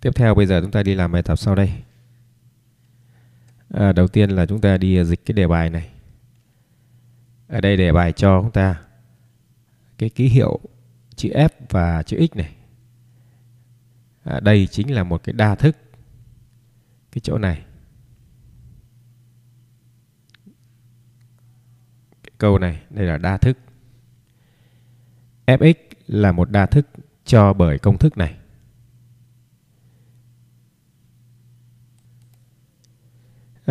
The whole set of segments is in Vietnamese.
Tiếp theo bây giờ chúng ta đi làm bài tập sau đây. À, đầu tiên là chúng ta đi à, dịch cái đề bài này. Ở đây đề bài cho chúng ta cái ký hiệu chữ F và chữ X này. À, đây chính là một cái đa thức. Cái chỗ này. Cái câu này, đây là đa thức. Fx là một đa thức cho bởi công thức này.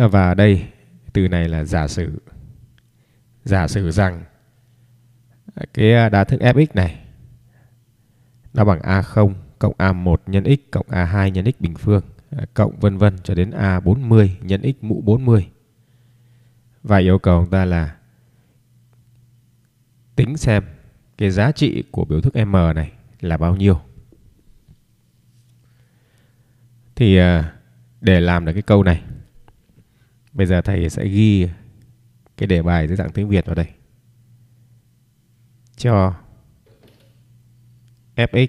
Và đây, từ này là giả sử. Giả sử rằng cái à, đa thức fx này nó bằng a0 cộng a1 nhân x cộng a2 nhân x bình phương à, cộng vân vân cho đến a40 nhân x mũ 40. Và yêu cầu chúng ta là tính xem cái giá trị của biểu thức m này là bao nhiêu. Thì à, để làm được cái câu này Bây giờ thầy sẽ ghi cái đề bài dưới dạng tiếng Việt vào đây. Cho fx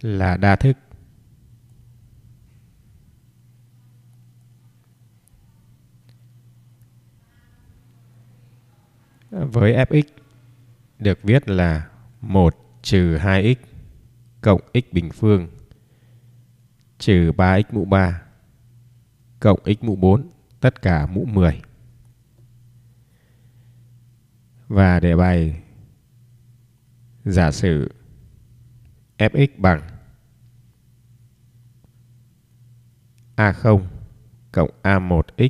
là đa thức với fx được viết là 1 trừ 2x cộng x bình phương trừ 3x mũ 3 cộng x mũ 4 tất cả mũ 10. Và đề bài giả sử fx bằng a0 cộng a1x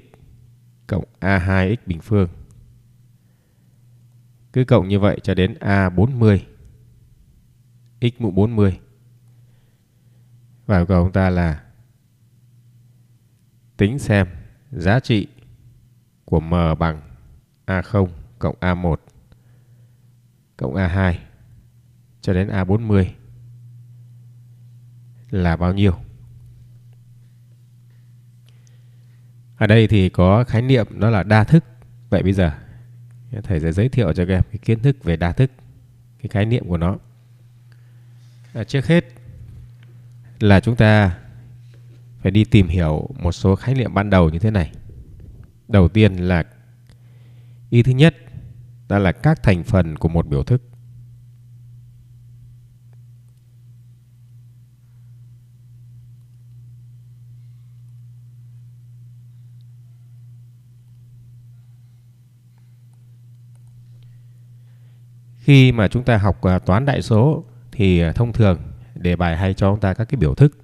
cộng a2x bình phương. Cứ cộng như vậy cho đến a40 x mũ 40. Và yêu cầu chúng ta là Tính xem giá trị của M bằng A0 cộng A1 cộng A2 cho đến A40 là bao nhiêu? Ở đây thì có khái niệm đó là đa thức. Vậy bây giờ thầy sẽ giới thiệu cho các em cái kiến thức về đa thức, cái khái niệm của nó. À, trước hết là chúng ta phải đi tìm hiểu một số khái niệm ban đầu như thế này. Đầu tiên là ý thứ nhất đó là các thành phần của một biểu thức. Khi mà chúng ta học à, toán đại số thì à, thông thường đề bài hay cho chúng ta các cái biểu thức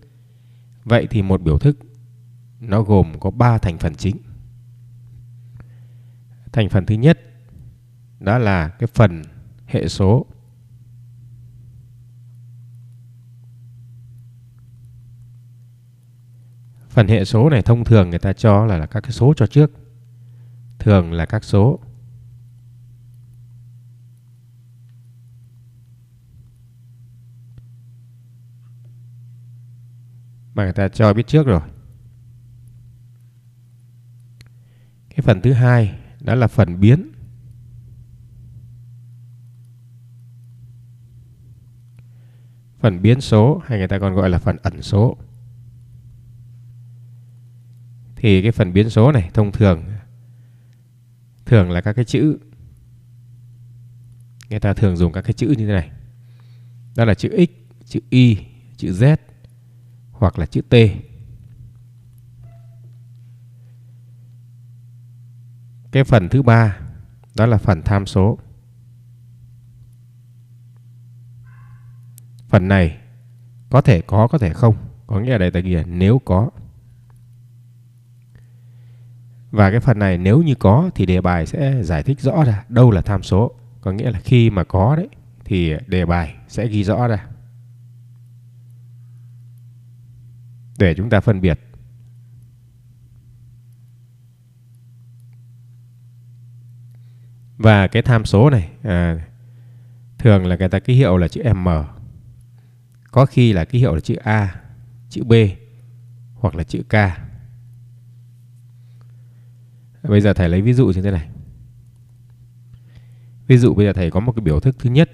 Vậy thì một biểu thức nó gồm có 3 thành phần chính. Thành phần thứ nhất đó là cái phần hệ số Phần hệ số này thông thường người ta cho là, là các cái số cho trước. Thường là các số mà người ta cho biết trước rồi. Cái phần thứ hai đó là phần biến. Phần biến số hay người ta còn gọi là phần ẩn số. Thì cái phần biến số này thông thường thường là các cái chữ người ta thường dùng các cái chữ như thế này. Đó là chữ x, chữ y, chữ z hoặc là chữ T. Cái phần thứ ba đó là phần tham số. Phần này có thể có có thể không, có nghĩa là đây là nghĩa nếu có. Và cái phần này nếu như có thì đề bài sẽ giải thích rõ ra đâu là tham số. Có nghĩa là khi mà có đấy thì đề bài sẽ ghi rõ ra. để chúng ta phân biệt. Và cái tham số này à, thường là người ta ký hiệu là chữ M. Có khi là ký hiệu là chữ A, chữ B hoặc là chữ K. Bây giờ thầy lấy ví dụ như thế này. Ví dụ bây giờ thầy có một cái biểu thức thứ nhất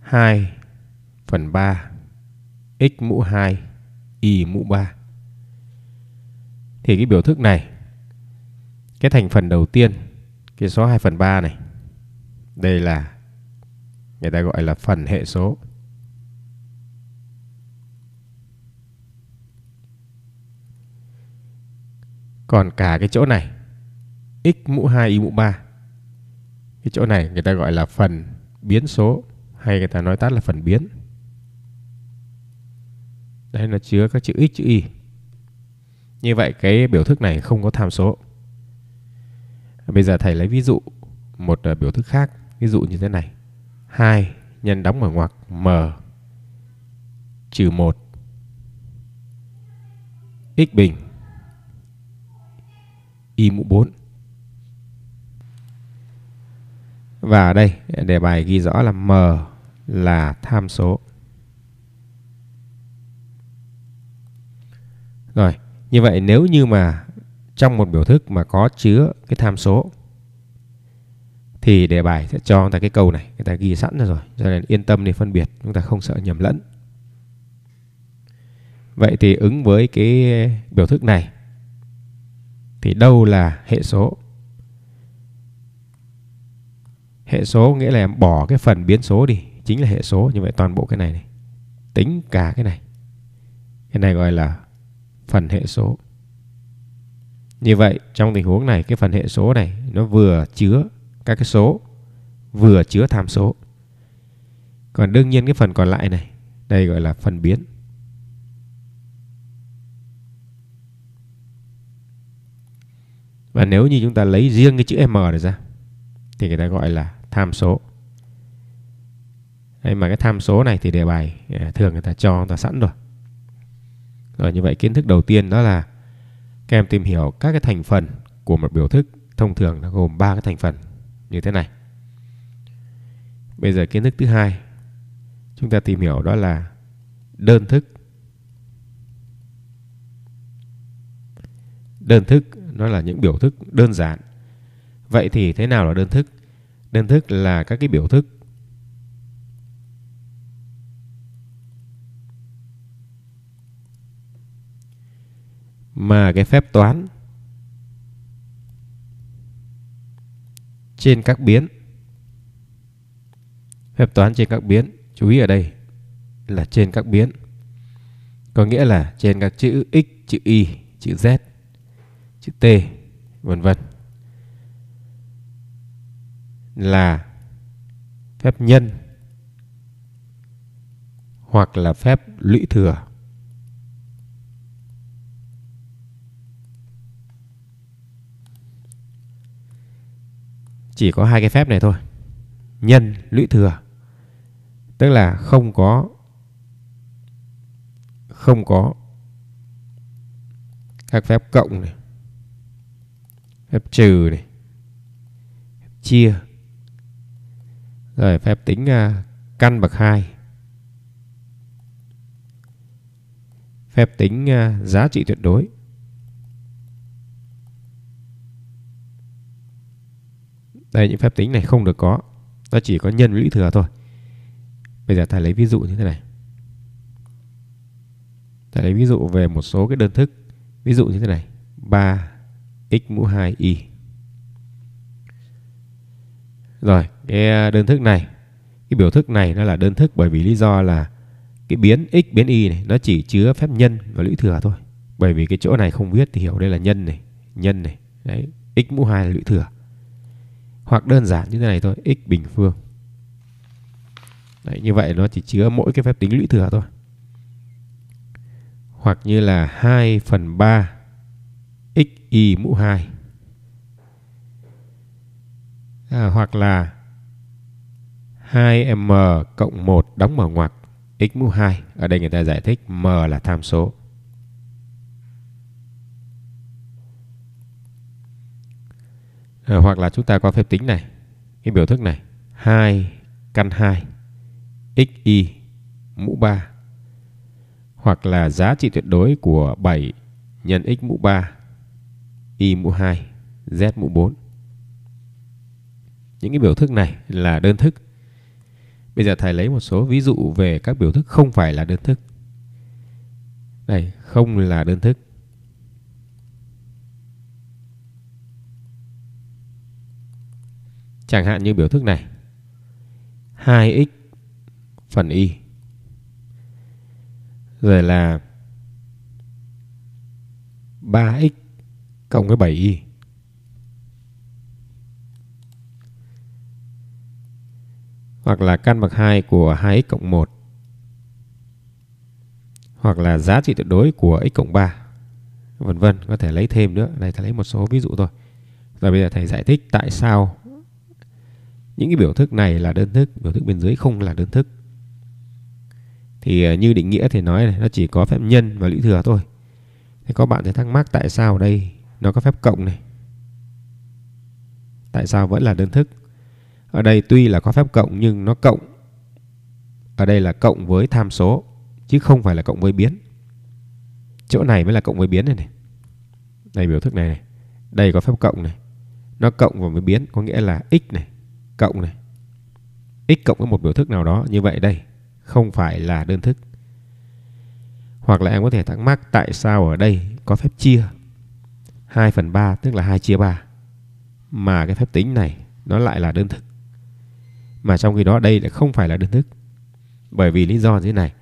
2 phần 3 x mũ 2 y mũ 3. Thì cái biểu thức này cái thành phần đầu tiên cái số 2 phần 3 này đây là người ta gọi là phần hệ số. Còn cả cái chỗ này x mũ 2 y mũ 3 cái chỗ này người ta gọi là phần biến số hay người ta nói tắt là phần biến. Đây là chứa các chữ x, chữ y. Như vậy cái biểu thức này không có tham số. Bây giờ thầy lấy ví dụ một à, biểu thức khác, ví dụ như thế này. 2 nhân đóng mở ngoặc m trừ 1 x bình y mũ 4. Và ở đây đề bài ghi rõ là m là tham số. Rồi, như vậy nếu như mà trong một biểu thức mà có chứa cái tham số thì đề bài sẽ cho chúng ta cái câu này, người ta ghi sẵn rồi, cho nên yên tâm để phân biệt, chúng ta không sợ nhầm lẫn. Vậy thì ứng với cái biểu thức này thì đâu là hệ số? Hệ số nghĩa là em bỏ cái phần biến số đi, chính là hệ số, như vậy toàn bộ cái này này, tính cả cái này. Cái này gọi là phần hệ số. Như vậy, trong tình huống này, cái phần hệ số này nó vừa chứa các cái số, vừa chứa tham số. Còn đương nhiên cái phần còn lại này, đây gọi là phần biến. Và nếu như chúng ta lấy riêng cái chữ M này ra, thì người ta gọi là tham số. Đấy, mà cái tham số này thì đề bài à, thường người ta cho người ta sẵn rồi. Rồi như vậy kiến thức đầu tiên đó là các em tìm hiểu các cái thành phần của một biểu thức thông thường nó gồm ba cái thành phần như thế này. Bây giờ kiến thức thứ hai chúng ta tìm hiểu đó là đơn thức. Đơn thức nó là những biểu thức đơn giản. Vậy thì thế nào là đơn thức? Đơn thức là các cái biểu thức mà cái phép toán trên các biến phép toán trên các biến chú ý ở đây là trên các biến có nghĩa là trên các chữ x chữ y chữ z chữ t vân vân là phép nhân hoặc là phép lũy thừa chỉ có hai cái phép này thôi nhân lũy thừa tức là không có không có các phép cộng này phép trừ này phép chia rồi phép tính à, căn bậc hai phép tính à, giá trị tuyệt đối Đây những phép tính này không được có. Nó chỉ có nhân với lũy thừa thôi. Bây giờ thầy lấy ví dụ như thế này. Thầy lấy ví dụ về một số cái đơn thức. Ví dụ như thế này. 3 x mũ 2 y. Rồi, cái à, đơn thức này, cái biểu thức này nó là đơn thức bởi vì lý do là cái biến x biến y này nó chỉ chứa phép nhân và lũy thừa thôi. Bởi vì cái chỗ này không viết thì hiểu đây là nhân này, nhân này. Đấy, x mũ 2 là lũy thừa hoặc đơn giản như thế này thôi x bình phương Đấy, như vậy nó chỉ chứa mỗi cái phép tính lũy thừa thôi hoặc như là 2 phần 3 x y mũ 2 à, hoặc là 2m cộng 1 đóng mở ngoặc x mũ 2 ở đây người ta giải thích m là tham số à, hoặc là chúng ta có phép tính này cái biểu thức này 2 căn 2 xy mũ 3 hoặc là giá trị tuyệt đối của 7 nhân x mũ 3 y mũ 2 z mũ 4 những cái biểu thức này là đơn thức bây giờ thầy lấy một số ví dụ về các biểu thức không phải là đơn thức đây không là đơn thức Chẳng hạn như biểu thức này. 2x phần y. Rồi là 3x cộng với 7y. Hoặc là căn bậc 2 của 2x cộng 1. Hoặc là giá trị tuyệt đối của x cộng 3. Vân vân, có thể lấy thêm nữa. Đây thầy lấy một số ví dụ thôi. Rồi bây giờ thầy giải thích tại sao những cái biểu thức này là đơn thức biểu thức bên dưới không là đơn thức thì ờ, như định nghĩa thì nói này nó chỉ có phép nhân và lũy thừa thôi thế có bạn sẽ thắc mắc tại sao ở đây nó có phép cộng này tại sao vẫn là đơn thức ở đây tuy là có phép cộng nhưng nó cộng ở đây là cộng với tham số chứ không phải là cộng với biến chỗ này mới là cộng với biến này này đây biểu thức này này đây có phép cộng này nó cộng vào với biến có nghĩa là x này cộng này x cộng với một biểu thức nào đó như vậy đây không phải là đơn thức hoặc là em có thể thắc mắc tại sao ở đây có phép chia 2 phần 3 tức là 2 chia 3 mà cái phép tính này nó lại là đơn thức mà trong khi đó đây lại không phải là đơn thức bởi vì lý do như thế này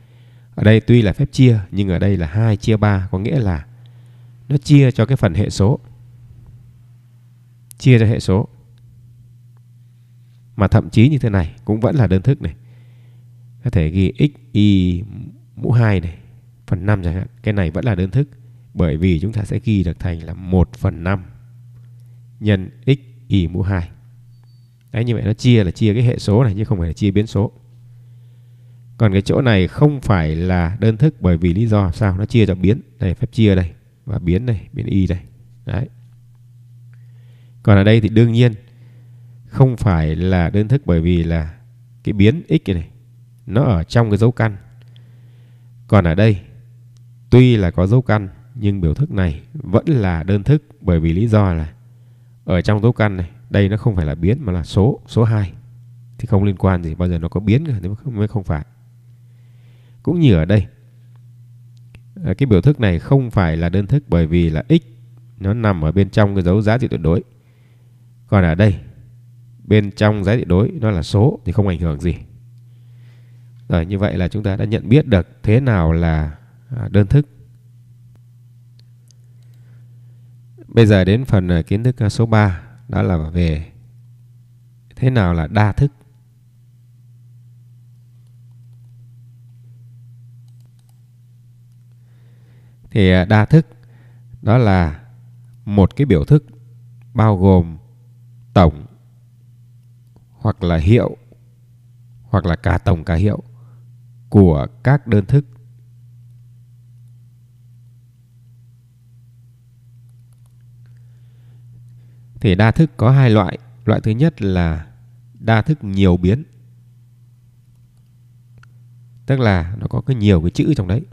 ở đây tuy là phép chia nhưng ở đây là 2 chia 3 có nghĩa là nó chia cho cái phần hệ số chia cho hệ số mà thậm chí như thế này cũng vẫn là đơn thức này. Có thể ghi x, y mũ 2 này, phần 5 chẳng hạn. Cái này vẫn là đơn thức. Bởi vì chúng ta sẽ ghi được thành là 1 phần 5 nhân x, y mũ 2. Đấy, như vậy nó chia là chia cái hệ số này chứ không phải là chia biến số. Còn cái chỗ này không phải là đơn thức bởi vì lý do sao? Nó chia cho biến. Đây, phép chia đây. Và biến này, biến y đây. Đấy. Còn ở đây thì đương nhiên không phải là đơn thức bởi vì là cái biến x này nó ở trong cái dấu căn. Còn ở đây tuy là có dấu căn nhưng biểu thức này vẫn là đơn thức bởi vì lý do là ở trong dấu căn này đây nó không phải là biến mà là số số 2 thì không liên quan gì bao giờ nó có biến cả mới không phải cũng như ở đây à, cái biểu thức này không phải là đơn thức bởi vì là x nó nằm ở bên trong cái dấu giá trị tuyệt đối còn ở đây bên trong giá trị đối nó là số thì không ảnh hưởng gì. Rồi như vậy là chúng ta đã nhận biết được thế nào là à, đơn thức. Bây giờ đến phần à, kiến thức à, số 3 đó là về thế nào là đa thức. Thì đa thức đó là một cái biểu thức bao gồm tổng hoặc là hiệu hoặc là cả tổng cả hiệu của các đơn thức. Thì đa thức có hai loại. Loại thứ nhất là đa thức nhiều biến. Tức là nó có cái nhiều cái chữ trong đấy.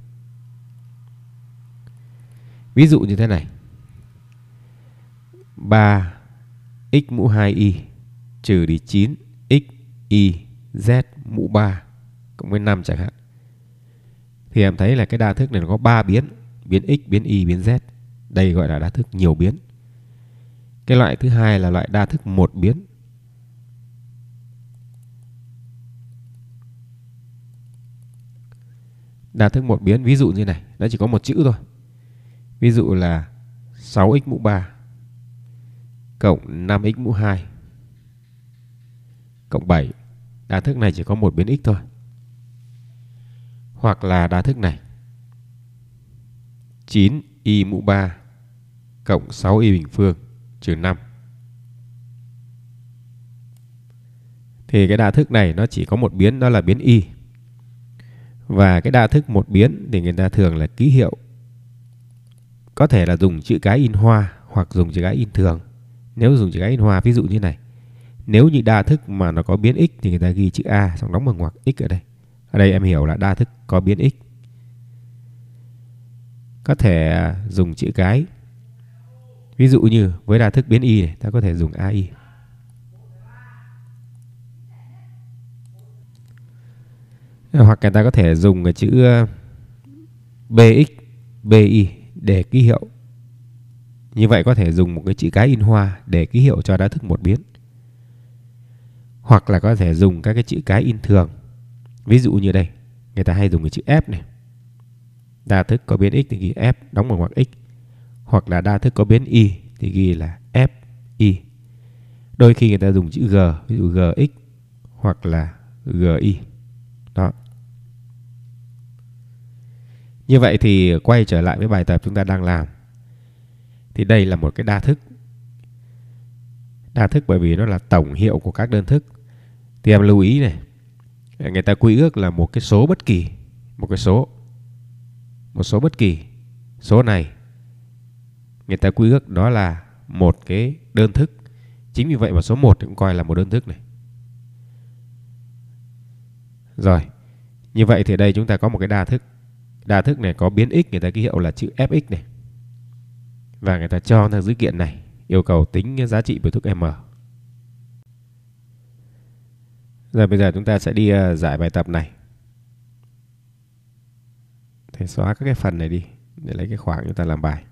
Ví dụ như thế này. 3 x mũ 2y trừ đi 9 x y z mũ 3 cộng với 5 chẳng hạn. Thì em thấy là cái đa thức này nó có 3 biến, biến x, biến y, biến z. Đây gọi là đa thức nhiều biến. Cái loại thứ hai là loại đa thức một biến. Đa thức một biến ví dụ như này, nó chỉ có một chữ thôi. Ví dụ là 6x mũ 3 cộng 5x mũ 2 cộng 7. Đa thức này chỉ có một biến x thôi. Hoặc là đa thức này. 9 y mũ 3 cộng 6 y bình phương trừ 5. Thì cái đa thức này nó chỉ có một biến đó là biến y. Và cái đa thức một biến thì người ta thường là ký hiệu. Có thể là dùng chữ cái in hoa hoặc dùng chữ cái in thường. Nếu dùng chữ cái in hoa ví dụ như này nếu như đa thức mà nó có biến x thì người ta ghi chữ A xong đóng bằng ngoặc x ở đây. Ở đây em hiểu là đa thức có biến x. Có thể à, dùng chữ cái. Ví dụ như với đa thức biến y này, ta có thể dùng AI. Hoặc người ta có thể dùng cái chữ à, BX, BI để ký hiệu. Như vậy có thể dùng một cái chữ cái in hoa để ký hiệu cho đa thức một biến hoặc là có thể dùng các cái chữ cái in thường ví dụ như đây người ta hay dùng cái chữ f này đa thức có biến x thì ghi f đóng bằng ngoặc x hoặc là đa thức có biến y thì ghi là f y đôi khi người ta dùng chữ g ví dụ gx hoặc là gi đó như vậy thì quay trở lại với bài tập chúng ta đang làm thì đây là một cái đa thức đa thức bởi vì nó là tổng hiệu của các đơn thức thì em lưu ý này người ta quy ước là một cái số bất kỳ một cái số một số bất kỳ số này người ta quy ước đó là một cái đơn thức chính vì vậy mà số 1 cũng coi là một đơn thức này rồi như vậy thì đây chúng ta có một cái đa thức đa thức này có biến x người ta ký hiệu là chữ fx này và người ta cho ra dữ kiện này yêu cầu tính giá trị biểu thức m rồi bây giờ chúng ta sẽ đi uh, giải bài tập này. Thì xóa các cái phần này đi để lấy cái khoảng chúng ta làm bài.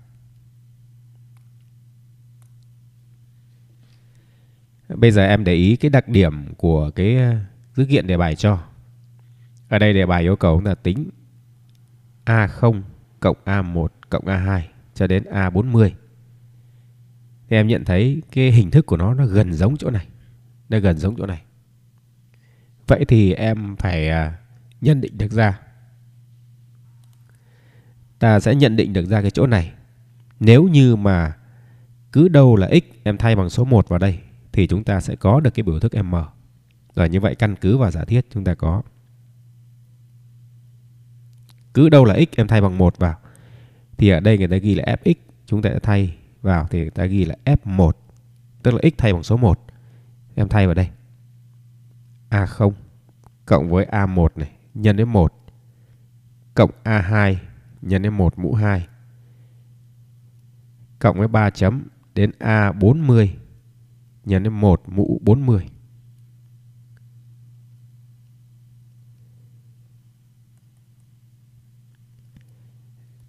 Bây giờ em để ý cái đặc điểm của cái ờ, dữ kiện đề bài cho. Ở đây đề bài yêu cầu chúng ta tính A0 cộng A1 cộng A2 cho đến A40. Thì em nhận thấy cái hình thức của nó nó gần giống chỗ này. Nó gần giống chỗ này. Vậy thì em phải à, nhận định được ra. Ta sẽ nhận định được ra cái chỗ này. Nếu như mà cứ đâu là x em thay bằng số 1 vào đây thì chúng ta sẽ có được cái biểu thức m. Rồi như vậy căn cứ vào giả thiết chúng ta có cứ đâu là x em thay bằng 1 vào thì ở đây người ta ghi là fx chúng ta sẽ thay vào thì người ta ghi là f1 tức là x thay bằng số 1 em thay vào đây A0 cộng với A1 này nhân với 1 cộng A2 nhân với 1 mũ 2 cộng với 3 chấm đến A40 nhân với 1 mũ 40.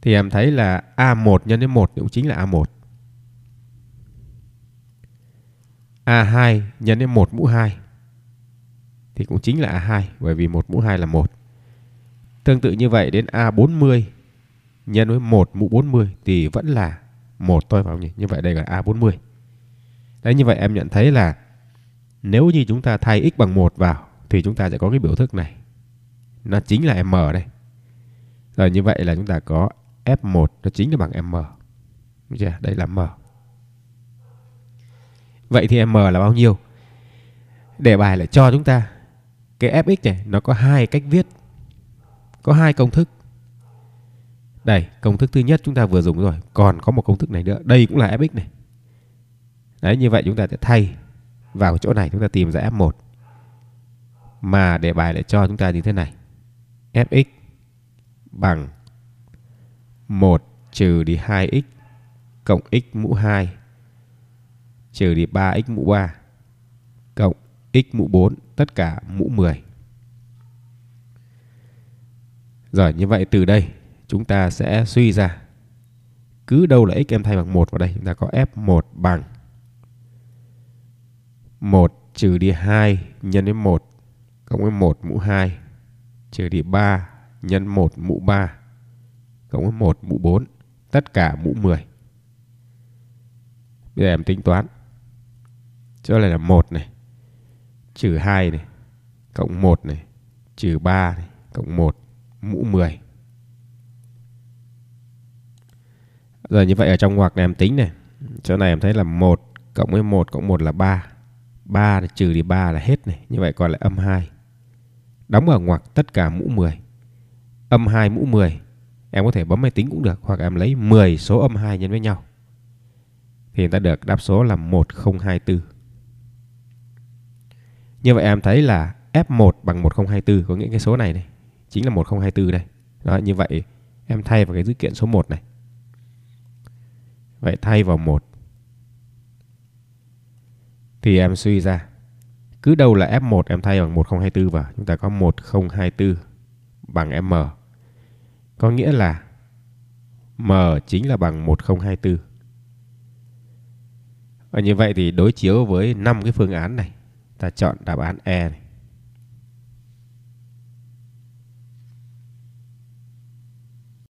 Thì em thấy là A1 nhân với 1 cũng chính là A1. A2 nhân với 1 mũ 2 thì cũng chính là A2 bởi vì 1 mũ 2 là 1. Tương tự như vậy đến A40 nhân với 1 mũ 40 thì vẫn là 1 thôi phải không nhỉ? Như vậy đây là A40. Đấy như vậy em nhận thấy là nếu như chúng ta thay x bằng 1 vào thì chúng ta sẽ có cái biểu thức này. Nó chính là M đây. Rồi như vậy là chúng ta có F1 nó chính là bằng M. Đúng chưa? Đây là M. Vậy thì M là bao nhiêu? Đề bài lại cho chúng ta cái fx này nó có hai cách viết có hai công thức đây công thức thứ nhất chúng ta vừa dùng rồi còn có một công thức này nữa đây cũng là fx này đấy như vậy chúng ta sẽ thay vào chỗ này chúng ta tìm ra f1 mà đề bài lại cho chúng ta như thế này fx bằng 1 trừ đi 2x cộng x mũ 2 trừ đi 3x mũ 3 x mũ 4 tất cả mũ 10. Rồi như vậy từ đây chúng ta sẽ suy ra cứ đâu là x em thay bằng 1 vào đây chúng ta có f1 bằng 1 trừ đi 2 nhân với 1 cộng với 1 mũ 2 trừ đi 3 nhân 1 mũ 3 cộng với 1 mũ 4 tất cả mũ 10. Bây giờ em tính toán. Chỗ này là 1 này trừ 2 này, cộng 1 này, trừ 3 này, cộng 1, mũ 10. Rồi như vậy ở trong ngoặc này em tính này. Chỗ này em thấy là 1 cộng với 1 cộng 1 là 3. 3 là trừ đi 3 là hết này. Như vậy còn lại âm 2. Đóng ở ngoặc tất cả mũ 10. Âm 2 mũ 10. Em có thể bấm máy tính cũng được. Hoặc em lấy 10 số âm 2 nhân với nhau. Thì ta được đáp số là 1024. Như vậy em thấy là F1 bằng 1024 có nghĩa cái số này này chính là 1024 đây. Đó, như vậy em thay vào cái dữ kiện số 1 này. Vậy thay vào 1 thì em suy ra cứ đâu là F1 em thay bằng 1024 vào chúng ta có 1024 bằng M có nghĩa là M chính là bằng 1024 và như vậy thì đối chiếu với 5 cái phương án này ta chọn đáp án E này.